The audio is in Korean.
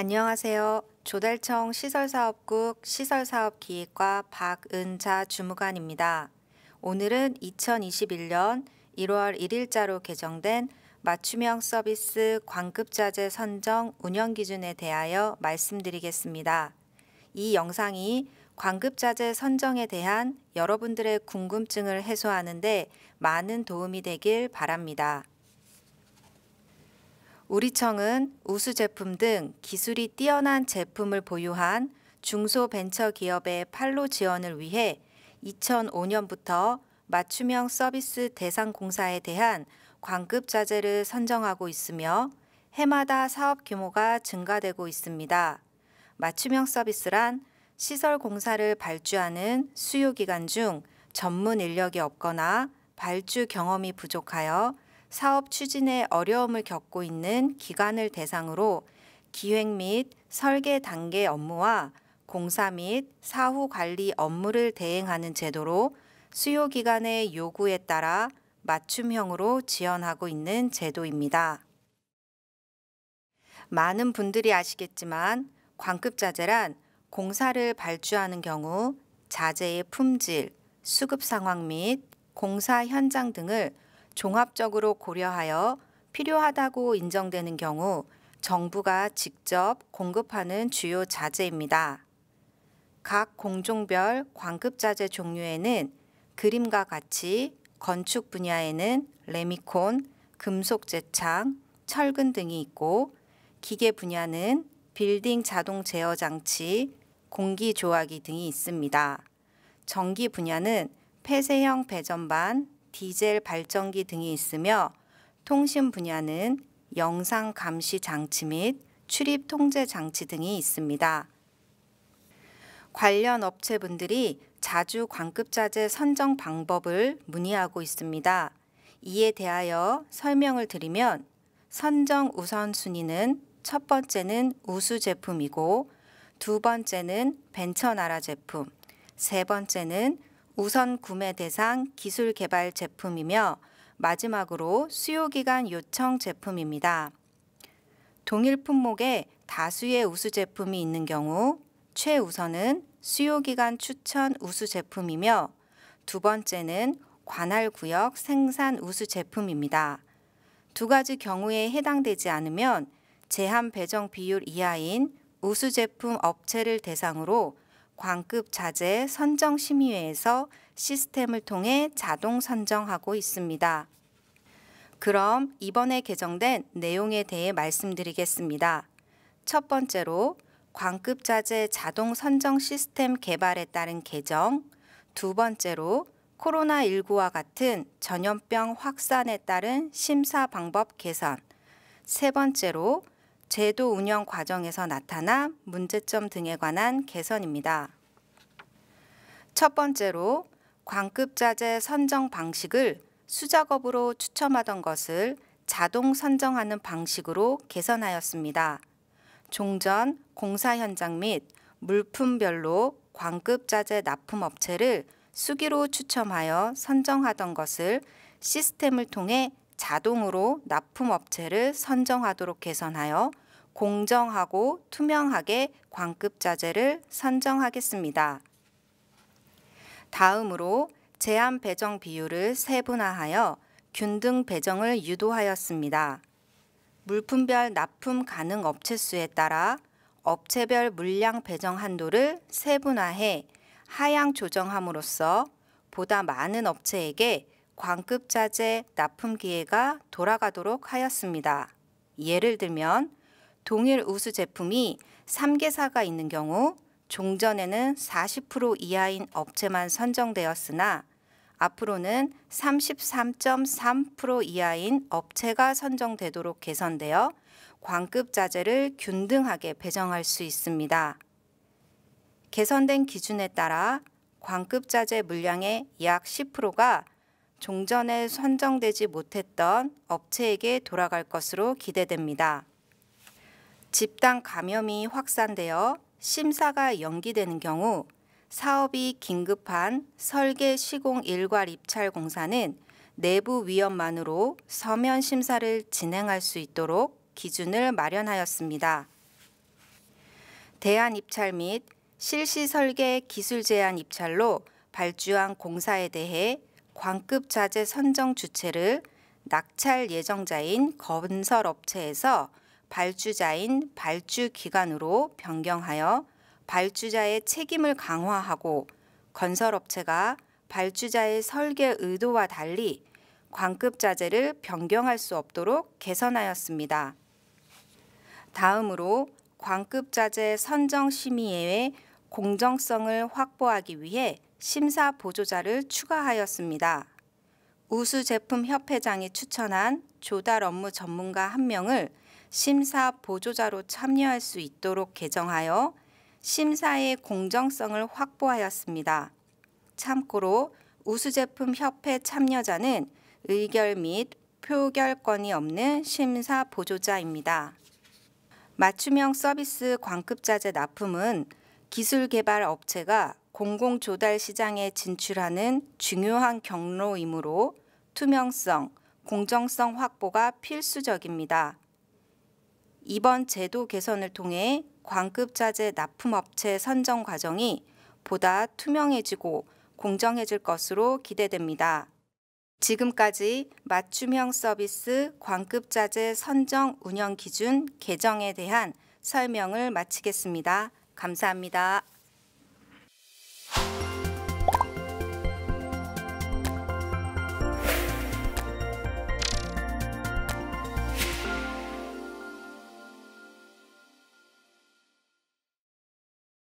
안녕하세요. 조달청 시설사업국 시설사업기획과 박은자 주무관입니다. 오늘은 2021년 1월 1일자로 개정된 맞춤형 서비스 광급자재 선정 운영 기준에 대하여 말씀드리겠습니다. 이 영상이 광급자재 선정에 대한 여러분들의 궁금증을 해소하는 데 많은 도움이 되길 바랍니다. 우리 청은 우수 제품 등 기술이 뛰어난 제품을 보유한 중소 벤처 기업의 판로 지원을 위해 2005년부터 맞춤형 서비스 대상 공사에 대한 광급 자재를 선정하고 있으며 해마다 사업 규모가 증가되고 있습니다. 맞춤형 서비스란 시설 공사를 발주하는 수요 기간 중 전문 인력이 없거나 발주 경험이 부족하여 사업 추진에 어려움을 겪고 있는 기관을 대상으로 기획 및 설계 단계 업무와 공사 및 사후 관리 업무를 대행하는 제도로 수요 기관의 요구에 따라 맞춤형으로 지원하고 있는 제도입니다. 많은 분들이 아시겠지만 광급자재란 공사를 발주하는 경우 자재의 품질, 수급 상황 및 공사 현장 등을 종합적으로 고려하여 필요하다고 인정되는 경우 정부가 직접 공급하는 주요 자재입니다. 각 공종별 광급 자재 종류에는 그림과 같이 건축 분야에는 레미콘, 금속 재창, 철근 등이 있고 기계 분야는 빌딩 자동 제어 장치, 공기 조화기 등이 있습니다. 전기 분야는 폐쇄형 배전반, 디젤 발전기 등이 있으며 통신 분야는 영상 감시 장치 및 출입 통제 장치 등이 있습니다. 관련 업체분들이 자주 광급자재 선정 방법을 문의하고 있습니다. 이에 대하여 설명을 드리면 선정 우선순위는 첫 번째는 우수 제품이고 두 번째는 벤처 나라 제품, 세 번째는 우선 구매 대상 기술 개발 제품이며 마지막으로 수요기간 요청 제품입니다. 동일 품목에 다수의 우수 제품이 있는 경우 최우선은 수요기간 추천 우수 제품이며 두 번째는 관할 구역 생산 우수 제품입니다. 두 가지 경우에 해당되지 않으면 제한 배정 비율 이하인 우수 제품 업체를 대상으로 광급 자재 선정 심의회에서 시스템을 통해 자동 선정하고 있습니다. 그럼 이번에 개정된 내용에 대해 말씀드리겠습니다. 첫 번째로 광급 자재 자동 선정 시스템 개발에 따른 개정, 두 번째로 코로나19와 같은 전염병 확산에 따른 심사 방법 개선, 세 번째로 제도 운영 과정에서 나타난 문제점 등에 관한 개선입니다. 첫 번째로 관급자재 선정 방식을 수작업으로 추첨하던 것을 자동 선정하는 방식으로 개선하였습니다. 종전, 공사 현장 및 물품별로 관급자재 납품업체를 수기로 추첨하여 선정하던 것을 시스템을 통해 자동으로 납품업체를 선정하도록 개선하여 공정하고 투명하게 광급자재를 선정하겠습니다. 다음으로 제한 배정 비율을 세분화하여 균등 배정을 유도하였습니다. 물품별 납품 가능 업체 수에 따라 업체별 물량 배정 한도를 세분화해 하향 조정함으로써 보다 많은 업체에게 광급자재 납품 기회가 돌아가도록 하였습니다. 예를 들면 동일 우수 제품이 3개사가 있는 경우 종전에는 40% 이하인 업체만 선정되었으나 앞으로는 33.3% 이하인 업체가 선정되도록 개선되어 광급 자재를 균등하게 배정할 수 있습니다. 개선된 기준에 따라 광급 자재 물량의 약 10%가 종전에 선정되지 못했던 업체에게 돌아갈 것으로 기대됩니다. 집단 감염이 확산되어 심사가 연기되는 경우 사업이 긴급한 설계 시공 일괄 입찰 공사는 내부 위험만으로 서면 심사를 진행할 수 있도록 기준을 마련하였습니다. 대안 입찰 및 실시 설계 기술 제한 입찰로 발주한 공사에 대해 광급 자재 선정 주체를 낙찰 예정자인 건설업체에서 발주자인 발주기관으로 변경하여 발주자의 책임을 강화하고 건설업체가 발주자의 설계 의도와 달리 광급 자재를 변경할 수 없도록 개선하였습니다. 다음으로 광급 자재 선정 심의회의 공정성을 확보하기 위해 심사 보조자를 추가하였습니다. 우수제품협회장이 추천한 조달 업무 전문가 1명을 심사 보조자로 참여할 수 있도록 개정하여 심사의 공정성을 확보하였습니다. 참고로 우수제품협회 참여자는 의결 및 표결권이 없는 심사 보조자입니다. 맞춤형 서비스 광급자재 납품은 기술 개발 업체가 공공조달 시장에 진출하는 중요한 경로이므로 투명성, 공정성 확보가 필수적입니다. 이번 제도 개선을 통해 광급자재 납품업체 선정 과정이 보다 투명해지고 공정해질 것으로 기대됩니다. 지금까지 맞춤형 서비스 광급자재 선정 운영 기준 개정에 대한 설명을 마치겠습니다. 감사합니다.